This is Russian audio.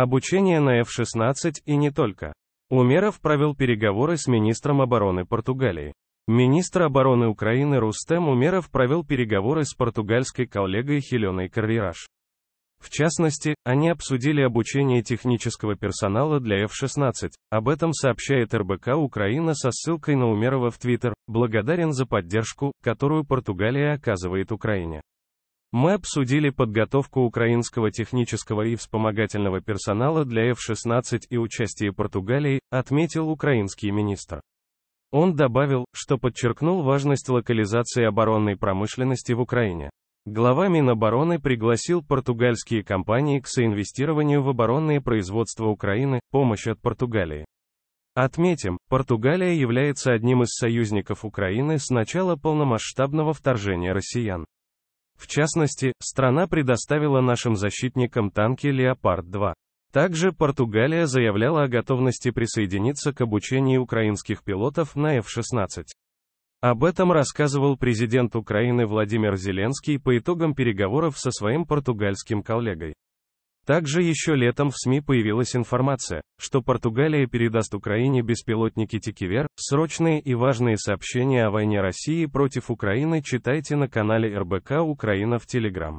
Обучение на F-16 и не только. Умеров провел переговоры с министром обороны Португалии. Министр обороны Украины Рустем Умеров провел переговоры с португальской коллегой Хеленой Каррираш. В частности, они обсудили обучение технического персонала для F-16. Об этом сообщает РБК Украина со ссылкой на Умерова в Твиттер. Благодарен за поддержку, которую Португалия оказывает Украине. Мы обсудили подготовку украинского технического и вспомогательного персонала для F-16 и участие Португалии, отметил украинский министр. Он добавил, что подчеркнул важность локализации оборонной промышленности в Украине. Глава Минобороны пригласил португальские компании к соинвестированию в оборонные производства Украины, помощь от Португалии. Отметим, Португалия является одним из союзников Украины с начала полномасштабного вторжения россиян. В частности, страна предоставила нашим защитникам танки «Леопард-2». Также Португалия заявляла о готовности присоединиться к обучению украинских пилотов на F-16. Об этом рассказывал президент Украины Владимир Зеленский по итогам переговоров со своим португальским коллегой. Также еще летом в СМИ появилась информация, что Португалия передаст Украине беспилотники Тикивер. Срочные и важные сообщения о войне России против Украины читайте на канале РБК Украина в Телеграм.